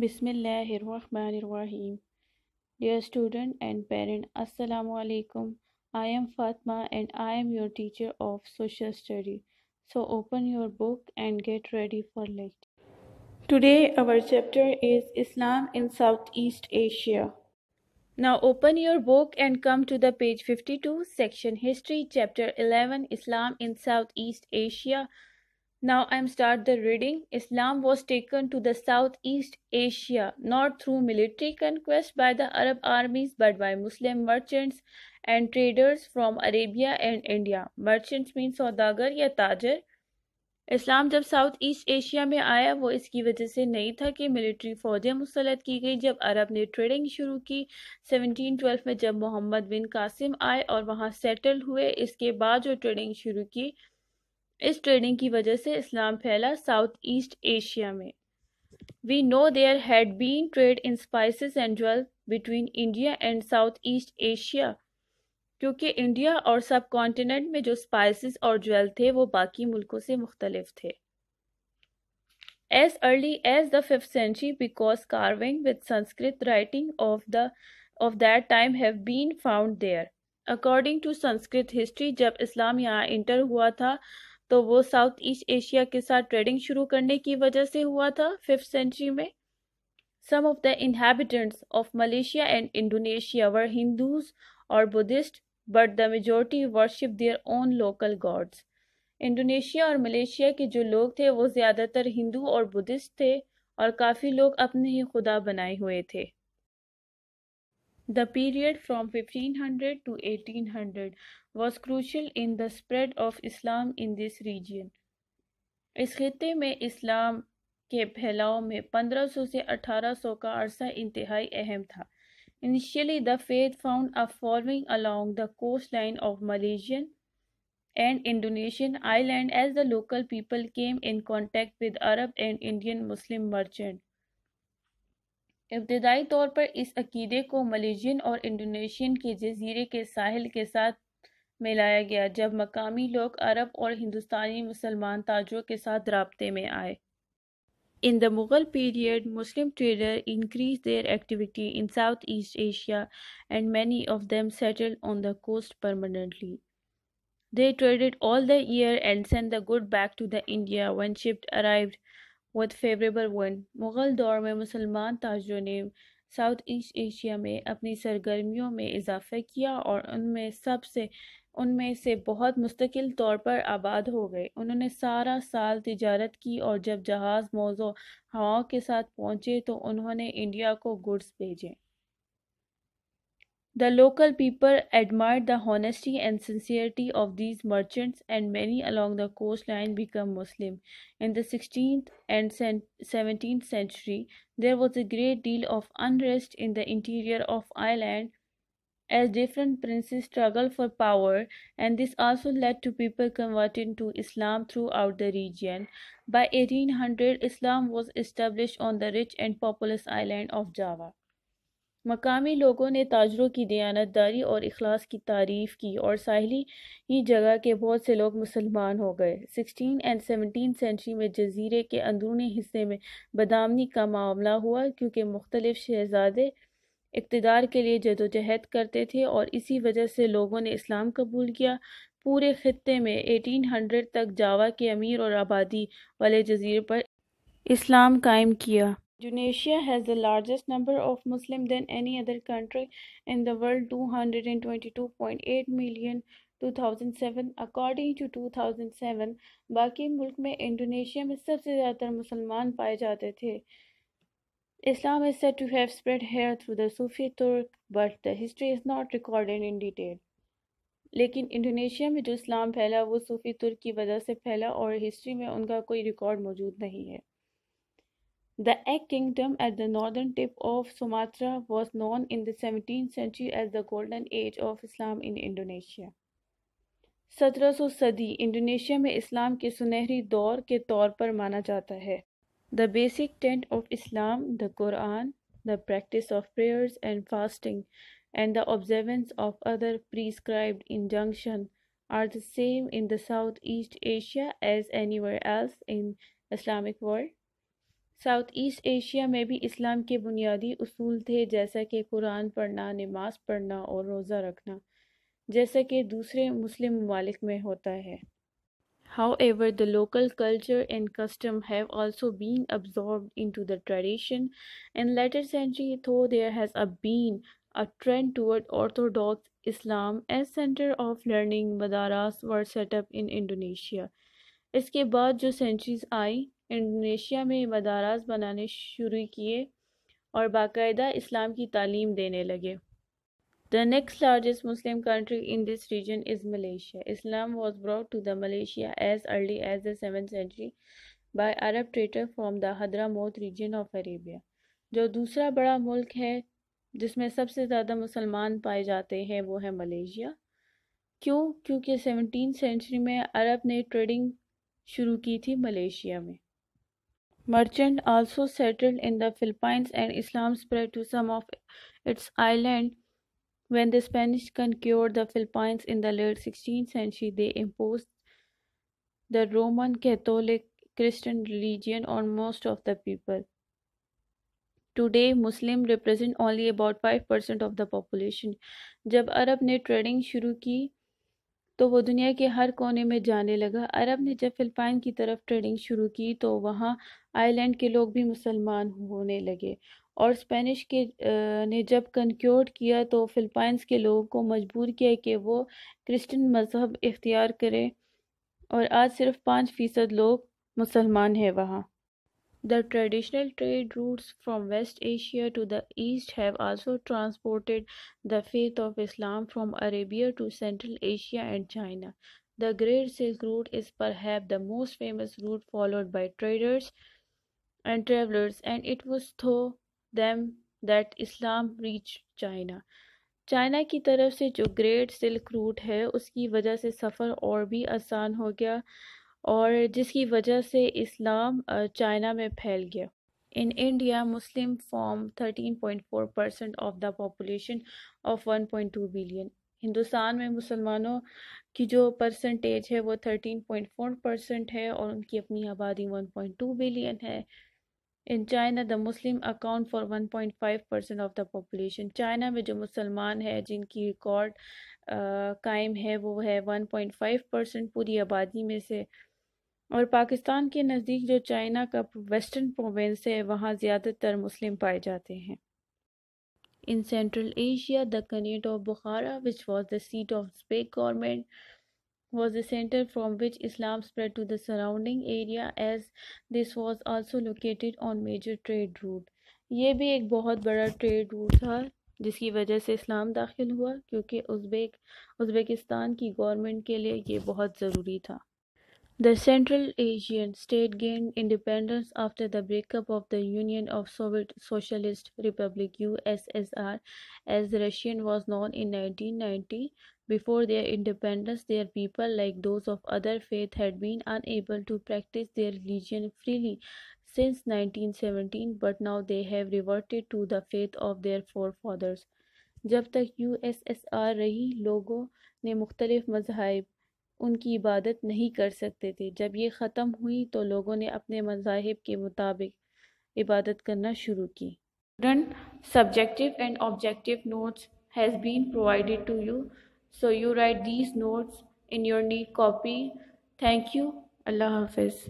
Bismillahirrahmanirrahim. Dear student and parent, Assalamu alaikum. I am Fatma and I am your teacher of social study. So open your book and get ready for lecture. Today our chapter is Islam in Southeast Asia. Now open your book and come to the page 52 section History chapter 11 Islam in Southeast Asia Now I'm start the reading. Islam was taken to the Southeast Asia, not through military conquest by the Arab armies, but by Muslim merchants and traders from Arabia and India. Merchants means saudagar ya tajir. इस्लाम जब south east Asia में आया वो इसकी वजह से नहीं था कि मिलिट्री फ़ौजें मुसलत की गई जब अरब ने ट्रेडिंग शुरू की 1712 में जब मोहम्मद बिन कासिम आए और वहाँ सेटल हुए इसके बाद जो ट्रेडिंग शुरू की इस ट्रेडिंग की वजह से इस्लाम फैला साउथ ईस्ट एशिया में we know there had been trade in spices and jewel between India and south east Asia क्योंकि इंडिया और सब कॉन्टिनेंट में जो स्पाइसेस और ज्वेल थे वो बाकी मुल्कों से मुख्तलिफ थे as early as the fifth century because carving with Sanskrit writing of the of that time have been found there according to Sanskrit history जब इस्लाम यहाँ इंटर हुआ था तो वो साउथ ईस्ट एशिया के साथ ट्रेडिंग शुरू करने की वजह से हुआ था फिफ्थ सेंचुरी में some of the inhabitants of Malaysia and Indonesia were Hindus और Buddhists but the majority worship their own local gods Indonesia और मलेशिया के जो लोग थे वो ज़्यादातर हिंदू और बुद्धिस्ट थे और काफ़ी लोग अपने ही खुदा बनाए हुए थे The period from 1500 to 1800 was crucial in the spread of Islam in this region. इस खत्े में इस्लाम के फैलाव में 1500 से 1800 का अरसा इंतहाई अहम था Initially, the faith found a following along the coastline of Malaysian and Indonesian island as the local people came in contact with Arab and Indian Muslim merchants. इब्तदाई तौर पर इस अकीदे को मलेशियन और इंडोनेशियन के जजीरे के साहिल के साथ मिलाया गया जब मकामी लोग अरब और हिंदुस्तानी मुसलमान ताजों के साथ रबते में आए in the Mughal period Muslim trader increase their activity in south east Asia and many of them settle on the coast permanently they traded all the year and send the good back to the India when ships arrived with favourable wind Mughal दौर में मुसलमान ताजरों ने south east Asia में अपनी सरगर्मियों में इजाफा किया और उनमें सबसे उनमें से बहुत मुस्तकिल तौर पर आबाद हो गए उन्होंने सारा साल तजारत की और जब जहाज़ मौजों हवाओं के साथ पहुँचे तो उन्होंने इंडिया को गुड्स भेजे The local people admired the honesty and sincerity of these merchants, and many along the coastline became Muslim. In the 16th and 17th century, there was a great deal of unrest in the interior of Ireland as different princes struggled for power, and this also led to people converting to Islam throughout the region. By 1800, Islam was established on the rich and populous island of Java. मकामी लोगों ने ताजरों की दयानतदारी और अखलास की तारीफ़ की और साहली ही जगह के बहुत से लोग मुसलमान हो गए सिक्सटीन एंड सेवनटीन सेंचुरी में जजीरे के अंदरूनी हिस्से में बदामनी का मामला हुआ क्योंकि मुख्तलिफ शहजादे इकतदार के लिए जदोजहद करते थे और इसी वजह से लोगों ने इस्लाम कबूल किया पूरे खत्े में 1800 तक जावा के अमीर और आबादी वाले जजीरे पर इस्लाम कायम किया has the largest number of Muslim than any other country in the world two hundred and other two point eight million two thousand seven according to two thousand seven बाकी मुल्क में इंडोनेशिया में सबसे ज़्यादातर मुसलमान पाए जाते थे Islam is set to have spread here through the Sufi Turk but the history is not recorded in detail लेकिन इंडोनेशिया में जो इस्लाम फैला वो सूफी तुर्क की वजह से फैला और हिस्ट्री में उनका कोई रिकॉर्ड मौजूद नहीं है The egg kingdom at the northern tip of Sumatra was known in the 17th century as the golden age of Islam in Indonesia. 1700 सदी इंडोनेशिया में इस्लाम के सुनहरी दौर के तौर पर माना जाता The basic basic tenet of Islam, the Quran, the practice of prayers and fasting, and the observance of other prescribed injunctions are the same in the Southeast Asia as anywhere else in Islamic world. South east Asia में भी इस्लाम के बुनियादी असूल थे जैसा कि कुरान पढ़ना नमाज पढ़ना और रोज़ा रखना जैसा कि दूसरे मुस्लिम ममालिक में होता है however the local culture and custom have also been absorb into the tradition and later century though there has a been a trend toward orthodox Islam as centre of learning madrasas were set up in Indonesia इसके बाद जो centuries आई Indonesia में मदारस बनाने शुरू किए और बाकायदा इस्लाम की तालीम देने लगे the next largest Muslim country in this region is Malaysia Islam was brought to the Malaysia as early as the century by Arab trader from the Hadramaut region of Arabia जो दूसरा बड़ा मुल्क है जिसमें सबसे ज़्यादा मुसलमान पाए जाते हैं वो है मलेशिया क्यों क्योंकि सेवनटीन सेंचुरी में अरब ने ट्रेडिंग शुरू की थी मलेशिया में Merchant also settled in the Philippines and Islam spread to some of its islands. When the Spanish conquered the Philippines in the late 16th century, they imposed the Roman Catholic Christian religion on most of the people. Today, Muslim represent only about 5% of the population. जब अरब ने trading शुरू की तो वो दुनिया के हर कोने में जाने लगा अरब ने जब फ़िलिपाइन की तरफ ट्रेडिंग शुरू की तो वहाँ आयरलैंड के लोग भी मुसलमान होने लगे और स्पेनिश के ने जब कन्क्योर्ड किया तो फ़िलिपाइंस के लोगों को मजबूर किया कि वो क्रिश्चियन मज़हब इख्तियार करें और आज सिर्फ पाँच फ़ीसद लोग मुसलमान हैं वहाँ The traditional trade routes from West Asia to the East have also transported the faith of Islam from Arabia to Central Asia and China. The Great Silk Route is perhaps the most famous route followed by traders and travelers, and it was through them that Islam reached China. China की तरफ से जो Great Silk Route है उसकी वजह से सफ़र और भी आसान हो गया और जिसकी वजह से इस्लाम चाइना में फैल गया point four percent of 13.4% of of one point 1.2 billion Hindustan में मुसलमानों की जो परसेंटेज है वो 13.4 परसेंट है और उनकी अपनी आबादी 1.2 बिलियन है in China the Muslim account for 1.5 percent of the population China में जो मुसलमान है जिनकी रिकॉर्ड कायम है वो है 1.5 परसेंट पूरी आबादी में से और पाकिस्तान के नज़दीक जो चाइना का वेस्टर्न प्रोविंस है वहाँ ज़्यादातर मुस्लिम पाए जाते हैं in central Asia the khanate of Bukhara which was the seat of spec government was the centre from which Islam spread to the surrounding area as this was also located on major trade route ये भी एक बहुत बड़ा trade route था जिसकी वजह से इस्लाम दाखिल हुआ क्योंकि उजबेक उज्बेकिस्तान की गवर्नमेंट के लिए ये बहुत ज़रूरी था The Central Asian state gained independence after the breakup of the Union of Soviet Socialist Republics (USSR) as Russian was known in 1990. Before their independence, their people, like those of other faiths, had been unable to practice their religion freely since 1917, but now they have reverted to the faith of their forefathers. Jab tak USSR रही logo ne मुख्तलिफ मजहब उनकी इबादत नहीं कर सकते थे जब ये ख़त्म हुई तो लोगों ने अपने मजाहब के मुताबिक इबादत करना शुरू की student subjective and objective notes has been provided to you so you write these notes in your neat copy thank you अल्लाह हाफिज़